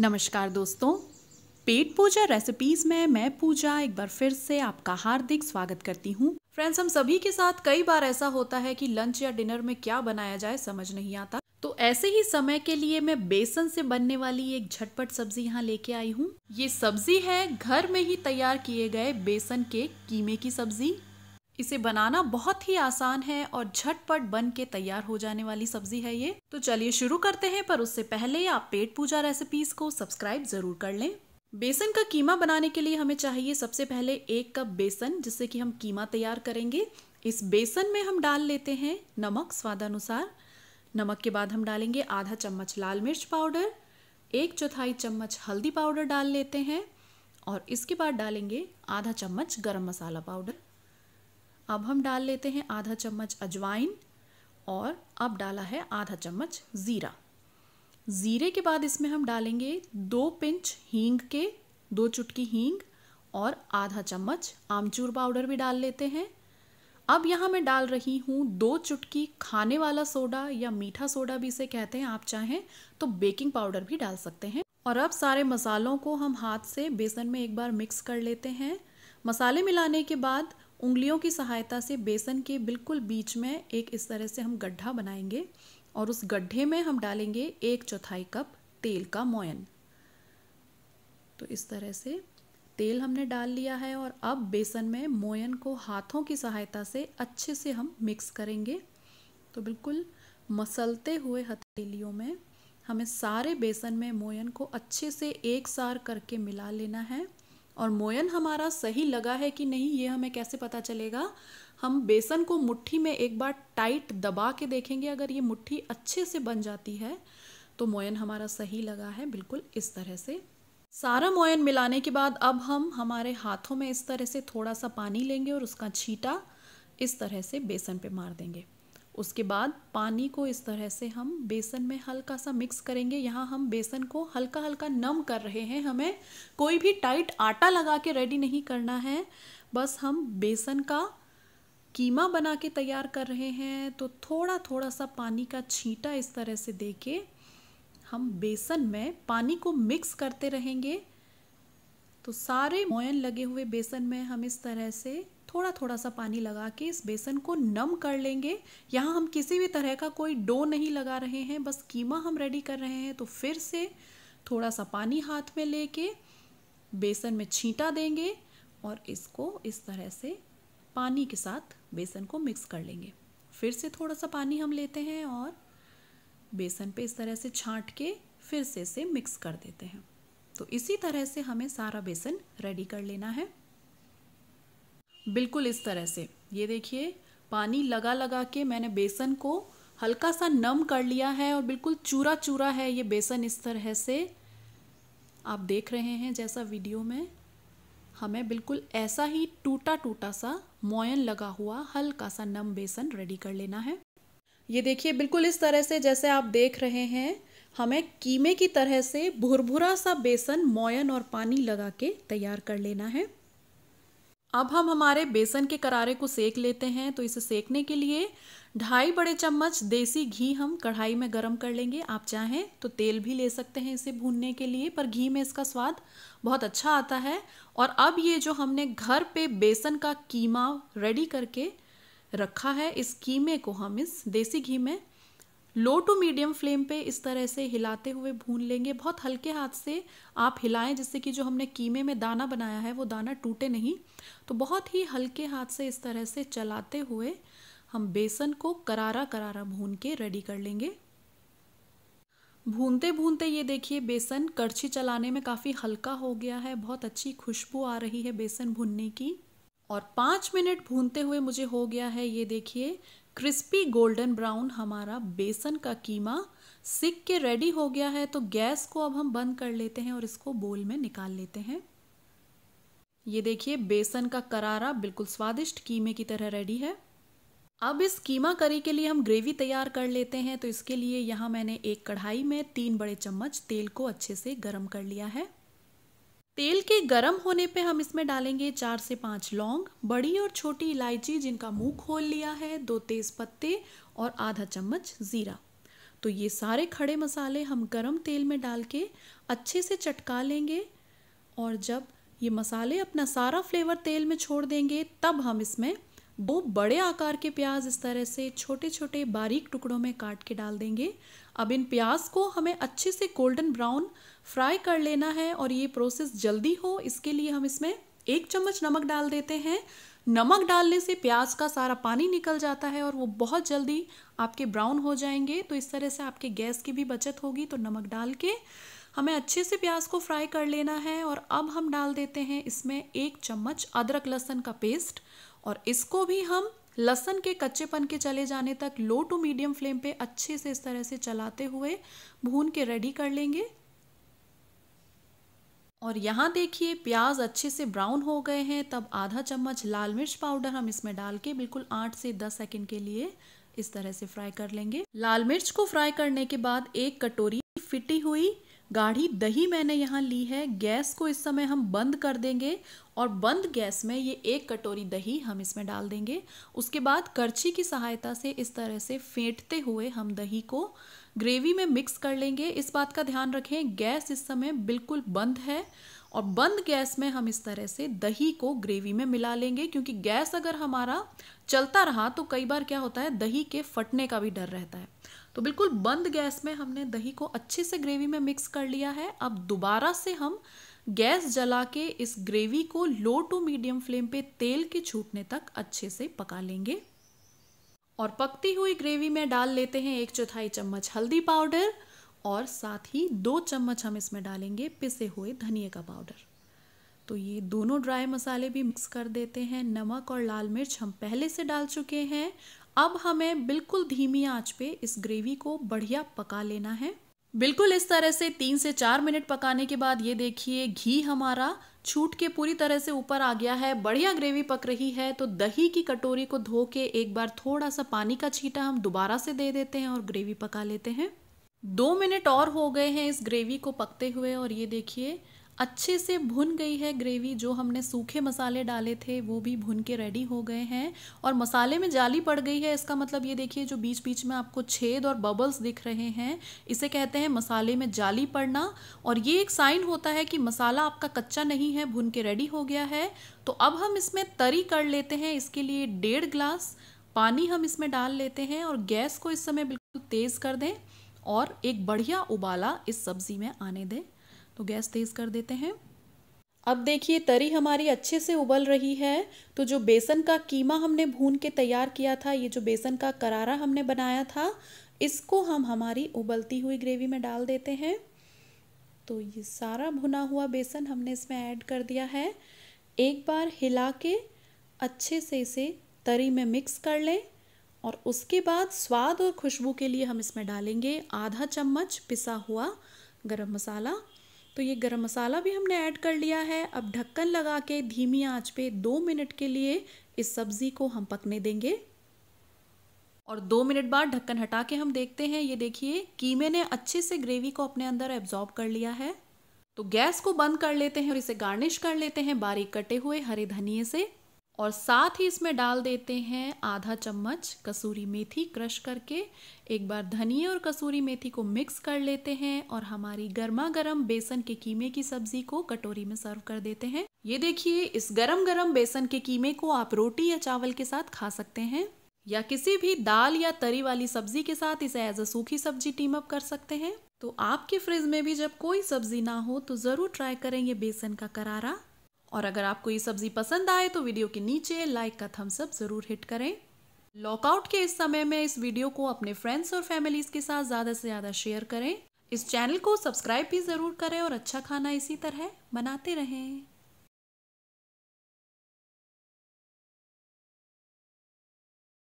नमस्कार दोस्तों पेट पूजा रेसिपीज में मैं पूजा एक बार फिर से आपका हार्दिक स्वागत करती हूँ फ्रेंड्स हम सभी के साथ कई बार ऐसा होता है कि लंच या डिनर में क्या बनाया जाए समझ नहीं आता तो ऐसे ही समय के लिए मैं बेसन से बनने वाली एक झटपट सब्जी यहाँ लेके आई हूँ ये सब्जी है घर में ही तैयार किए गए बेसन के कीमे की सब्जी इसे बनाना बहुत ही आसान है और झटपट बन के तैयार हो जाने वाली सब्जी है ये तो चलिए शुरू करते हैं पर उससे पहले आप पेट पूजा रेसिपीज को सब्सक्राइब जरूर कर लें बेसन का कीमा बनाने के लिए हमें चाहिए सबसे पहले एक कप बेसन जिससे कि हम कीमा तैयार करेंगे इस बेसन में हम डाल लेते हैं नमक स्वादानुसार नमक के बाद हम डालेंगे आधा चम्मच लाल मिर्च पाउडर एक चौथाई चम्मच हल्दी पाउडर डाल लेते हैं और इसके बाद डालेंगे आधा चम्मच गरम मसाला पाउडर अब हम डाल लेते हैं आधा चम्मच अजवाइन और अब डाला है आधा चम्मच ज़ीरा ज़ीरे के बाद इसमें हम डालेंगे दो पिंच हींग के दो चुटकी हींग और आधा चम्मच आमचूर पाउडर भी डाल लेते हैं अब यहाँ मैं डाल रही हूँ दो चुटकी खाने वाला सोडा या मीठा सोडा भी इसे कहते हैं आप चाहें तो बेकिंग पाउडर भी डाल सकते हैं और अब सारे मसालों को हम हाथ से बेसन में एक बार मिक्स कर लेते हैं मसाले मिलाने के बाद उंगलियों की सहायता से बेसन के बिल्कुल बीच में एक इस तरह से हम गड्ढा बनाएंगे और उस गड्ढे में हम डालेंगे एक चौथाई कप तेल का मोयन तो इस तरह से तेल हमने डाल लिया है और अब बेसन में मोयन को हाथों की सहायता से अच्छे से हम मिक्स करेंगे तो बिल्कुल मसलते हुए हथेलियों में हमें सारे बेसन में मोयन को अच्छे से एक सार करके मिला लेना है और मोयन हमारा सही लगा है कि नहीं ये हमें कैसे पता चलेगा हम बेसन को मुट्ठी में एक बार टाइट दबा के देखेंगे अगर ये मुट्ठी अच्छे से बन जाती है तो मोयन हमारा सही लगा है बिल्कुल इस तरह से सारा मोयन मिलाने के बाद अब हम हमारे हाथों में इस तरह से थोड़ा सा पानी लेंगे और उसका छीटा इस तरह से बेसन पे मार देंगे उसके बाद पानी को इस तरह से हम बेसन में हल्का सा मिक्स करेंगे यहाँ हम बेसन को हल्का हल्का नम कर रहे हैं हमें कोई भी टाइट आटा लगा के रेडी नहीं करना है बस हम बेसन का कीमा बना के तैयार कर रहे हैं तो थोड़ा थोड़ा सा पानी का छींटा इस तरह से दे के हम बेसन में पानी को मिक्स करते रहेंगे तो सारे मोयन लगे हुए बेसन में हम इस तरह से थोड़ा थोड़ा सा पानी लगा के इस बेसन को नम कर लेंगे यहाँ हम किसी भी तरह का कोई डो नहीं लगा रहे हैं बस कीमा हम रेडी कर रहे हैं तो फिर से थोड़ा सा पानी हाथ में लेके बेसन में छींटा देंगे और इसको इस तरह से पानी के साथ बेसन को मिक्स कर लेंगे फिर से थोड़ा सा पानी हम लेते हैं और बेसन पे इस तरह से छांट के फिर से इसे मिक्स कर देते हैं तो इसी तरह से हमें सारा बेसन रेडी कर लेना है बिल्कुल इस तरह से ये देखिए पानी लगा लगा के मैंने बेसन को हल्का सा नम कर लिया है और बिल्कुल चूरा चूरा है ये बेसन इस तरह से आप देख रहे हैं जैसा वीडियो में हमें बिल्कुल ऐसा ही टूटा टूटा सा मोयन लगा हुआ हल्का सा नम बेसन रेडी कर लेना है ये देखिए बिल्कुल इस तरह से जैसे आप देख रहे हैं हमें कीमे की तरह से भुरभुरा सा बेसन मोयन और पानी लगा के तैयार कर लेना है अब हम हमारे बेसन के करारे को सेक लेते हैं तो इसे सेकने के लिए ढाई बड़े चम्मच देसी घी हम कढ़ाई में गरम कर लेंगे आप चाहें तो तेल भी ले सकते हैं इसे भूनने के लिए पर घी में इसका स्वाद बहुत अच्छा आता है और अब ये जो हमने घर पे बेसन का कीमा रेडी करके रखा है इस कीमे को हम इस देसी घी में लो टू मीडियम फ्लेम पे इस तरह से हिलाते हुए भून लेंगे बहुत हल्के हाथ से आप हिलाएं जिससे कि जो हमने कीमे में दाना बनाया है वो दाना टूटे नहीं तो बहुत ही हल्के हाथ से इस तरह से चलाते हुए हम बेसन को करारा करारा भून के रेडी कर लेंगे भूनते भूनते ये देखिए बेसन करछी चलाने में काफ़ी हल्का हो गया है बहुत अच्छी खुशबू आ रही है बेसन भुनने की और पाँच मिनट भूनते हुए मुझे हो गया है ये देखिए क्रिस्पी गोल्डन ब्राउन हमारा बेसन का कीमा सिक के रेडी हो गया है तो गैस को अब हम बंद कर लेते हैं और इसको बोल में निकाल लेते हैं ये देखिए बेसन का करारा बिल्कुल स्वादिष्ट कीमे की तरह रेडी है अब इस कीमा करी के लिए हम ग्रेवी तैयार कर लेते हैं तो इसके लिए यहाँ मैंने एक कढ़ाई में तीन बड़े चम्मच तेल को अच्छे से गर्म कर लिया है तेल के गरम होने पे हम इसमें डालेंगे चार से पाँच लौंग बड़ी और छोटी इलायची जिनका मुंह खोल लिया है दो तेज़ पत्ते और आधा चम्मच ज़ीरा तो ये सारे खड़े मसाले हम गरम तेल में डाल के अच्छे से चटका लेंगे और जब ये मसाले अपना सारा फ्लेवर तेल में छोड़ देंगे तब हम इसमें वो बड़े आकार के प्याज इस तरह से छोटे छोटे बारीक टुकड़ों में काट के डाल देंगे अब इन प्याज को हमें अच्छे से गोल्डन ब्राउन फ्राई कर लेना है और ये प्रोसेस जल्दी हो इसके लिए हम इसमें एक चम्मच नमक डाल देते हैं नमक डालने से प्याज का सारा पानी निकल जाता है और वो बहुत जल्दी आपके ब्राउन हो जाएंगे तो इस तरह से आपके गैस की भी बचत होगी तो नमक डाल के हमें अच्छे से प्याज को फ्राई कर लेना है और अब हम डाल देते हैं इसमें एक चम्मच अदरक लहसुन का पेस्ट और इसको भी हम लहसन के कच्चेपन के चले जाने तक लो टू मीडियम फ्लेम पे अच्छे से इस तरह से चलाते हुए भून के रेडी कर लेंगे और यहाँ देखिए प्याज अच्छे से ब्राउन हो गए हैं तब आधा चम्मच लाल मिर्च पाउडर हम इसमें डाल के बिल्कुल आठ से दस सेकेंड के लिए इस तरह से फ्राई कर लेंगे लाल मिर्च को फ्राई करने के बाद एक कटोरी फिटी हुई गाढ़ी दही मैंने यहाँ ली है गैस को इस समय हम बंद कर देंगे और बंद गैस में ये एक कटोरी दही हम इसमें डाल देंगे उसके बाद करछी की सहायता से इस तरह से फेंटते हुए हम दही को ग्रेवी में मिक्स कर लेंगे इस बात का ध्यान रखें गैस इस समय बिल्कुल बंद है और बंद गैस में हम इस तरह से दही को ग्रेवी में मिला लेंगे क्योंकि गैस अगर हमारा चलता रहा तो कई बार क्या होता है दही के फटने का भी डर रहता है तो बिल्कुल बंद गैस में हमने दही को अच्छे से ग्रेवी में मिक्स कर लिया है अब दोबारा से हम गैस जला के इस ग्रेवी को लो टू मीडियम फ्लेम पे तेल के छूटने तक अच्छे से पका लेंगे और पकती हुई ग्रेवी में डाल लेते हैं एक चौथाई चम्मच हल्दी पाउडर और साथ ही दो चम्मच हम इसमें डालेंगे पिसे हुए धनिए का पाउडर तो ये दोनों ड्राई मसाले भी मिक्स कर देते हैं नमक और लाल मिर्च हम पहले से डाल चुके हैं अब हमें बिल्कुल धीमी आंच पे इस ग्रेवी को बढ़िया पका लेना है बिल्कुल इस तरह से तीन से चार मिनट पकाने के बाद ये देखिए घी हमारा छूट के पूरी तरह से ऊपर आ गया है बढ़िया ग्रेवी पक रही है तो दही की कटोरी को धो के एक बार थोड़ा सा पानी का छीटा हम दोबारा से दे देते हैं और ग्रेवी पका लेते हैं दो मिनट और हो गए हैं इस ग्रेवी को पकते हुए और ये देखिए अच्छे से भुन गई है ग्रेवी जो हमने सूखे मसाले डाले थे वो भी भुन के रेडी हो गए हैं और मसाले में जाली पड़ गई है इसका मतलब ये देखिए जो बीच बीच में आपको छेद और बबल्स दिख रहे हैं इसे कहते हैं मसाले में जाली पड़ना और ये एक साइन होता है कि मसाला आपका कच्चा नहीं है भुन के रेडी हो गया है तो अब हम इसमें तरी कर लेते हैं इसके लिए डेढ़ ग्लास पानी हम इसमें डाल लेते हैं और गैस को इस समय बिल्कुल तेज़ कर दें और एक बढ़िया उबाला इस सब्ज़ी में आने दें तो गैस तेज़ कर देते हैं अब देखिए तरी हमारी अच्छे से उबल रही है तो जो बेसन का कीमा हमने भून के तैयार किया था ये जो बेसन का करारा हमने बनाया था इसको हम हमारी उबलती हुई ग्रेवी में डाल देते हैं तो ये सारा भुना हुआ बेसन हमने इसमें ऐड कर दिया है एक बार हिला के अच्छे से इसे तरी में मिक्स कर लें और उसके बाद स्वाद और खुशबू के लिए हम इसमें डालेंगे आधा चम्मच पिसा हुआ गरम मसाला तो ये गरम मसाला भी हमने ऐड कर लिया है अब ढक्कन लगा के धीमी आंच पे दो मिनट के लिए इस सब्ज़ी को हम पकने देंगे और दो मिनट बाद ढक्कन हटा के हम देखते हैं ये देखिए कीमे ने अच्छे से ग्रेवी को अपने अंदर एब्जॉर्ब कर लिया है तो गैस को बंद कर लेते हैं और इसे गार्निश कर लेते हैं बारीक कटे हुए हरे धनिए से और साथ ही इसमें डाल देते हैं आधा चम्मच कसूरी मेथी क्रश करके एक बार धनिया और कसूरी मेथी को मिक्स कर लेते हैं और हमारी गर्मा गर्म बेसन के कीमे की सब्जी को कटोरी में सर्व कर देते हैं ये देखिए इस गर्म गर्म बेसन के कीमे को आप रोटी या चावल के साथ खा सकते हैं या किसी भी दाल या तरी वाली सब्जी के साथ इसे एज अ सूखी सब्जी टीम अप कर सकते हैं तो आपके फ्रिज में भी जब कोई सब्जी ना हो तो ज़रूर ट्राई करें ये बेसन का करारा और अगर आपको ये सब्जी पसंद आए तो वीडियो के नीचे लाइक का थम्स अप ज़रूर हिट करें लॉकआउट के इस समय में इस वीडियो को अपने फ्रेंड्स और फैमिलीज़ के साथ ज़्यादा से ज़्यादा शेयर करें इस चैनल को सब्सक्राइब भी ज़रूर करें और अच्छा खाना इसी तरह बनाते रहें